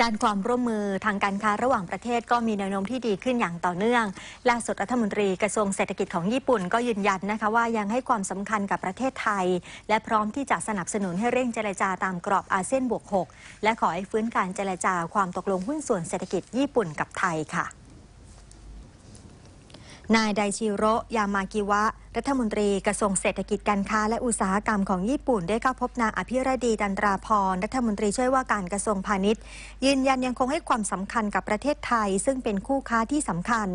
ด้านความร่วมมือทางการค้าระหว่างประเทศก็มีแนวโน้มที่ดีขึ้นอย่างต่อเนื่อง ล่าสุดรัฐมนตรีกระทรวงเศรษฐกิจของญี่ปุ่นก็ยืนยันนะคะ ว่ายังให้ความสำคัญกับประเทศไทยและพร้อมที่จะสนับสนุนให้เร่งเจรจาตามกรอบอาเซียนบวก6และขอให้ฟื้นการเจรจาความตกลงหุ้นส่วนเศรษฐกิจญี่ปุ่นกับไทยค่ะนายไดชิโรยามากิวะ รัฐมนตรีกระทรวงเศรษฐกิจการค้าและอุตสาหกรรมของญี่ปุ่น ได้เข้าพบนางอภิรดีตันตราพร รัฐมนตรีช่วยว่าการกระทรวงพาณิชย์ ยืนยันยังคงให้ความสำคัญกับประเทศไทย ซึ่งเป็นคู่ค้าที่สำคัญ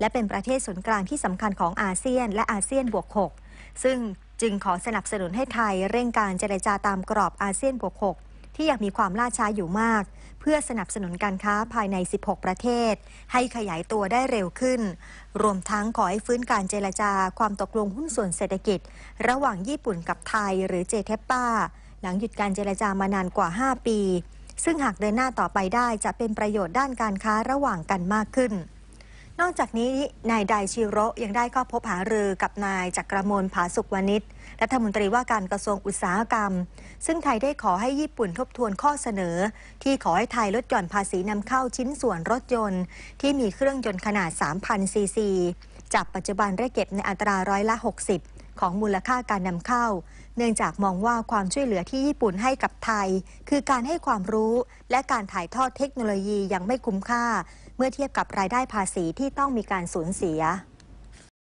และเป็นประเทศศูนย์กลางที่สำคัญของอาเซียนและอาเซียนบวก6ซึ่งจึงขอสนับสนุนให้ไทยเร่งการเจรจาตามกรอบอาเซียนบวก6ที่ยังมีความล่าช้าอยู่มาก เพื่อสนับสนุนการค้าภายใน 16 ประเทศ ให้ขยายตัวได้เร็วขึ้น รวมทั้งขอให้ฟื้นการเจรจา ความตกลงหุ้นส่วนเศรษฐกิจ ระหว่างญี่ปุ่นกับไทยหรือเจเทปป้าหลังหยุดการเจรจามานานกว่า 5 ปี ซึ่งหากเดินหน้าต่อไปได้จะเป็นประโยชน์ด้านการค้าระหว่างกันมากขึ้นนอกจากนี้ นายไดชิโรยังได้เข้าพบหารือกับนายจักรมลผาสุกวณิชรัฐมนตรีว่าการกระทรวงอุตสาหกรรม ซึ่งไทยได้ขอให้ญี่ปุ่นทบทวนข้อเสนอ ที่ขอให้ไทยลดหย่อนภาษีนำเข้าชิ้นส่วนรถยนต์ ที่มีเครื่องยนต์ขนาด 3,000 ซีซี จากปัจจุบันได้เก็บในอัตราร้อยละ 60ของมูลค่าการนำเข้า เนื่องจากมองว่าความช่วยเหลือที่ญี่ปุ่นให้กับไทย คือการให้ความรู้และการถ่ายทอดเทคโนโลยียังไม่คุ้มค่า เมื่อเทียบกับรายได้ภาษีที่ต้องมีการสูญเสีย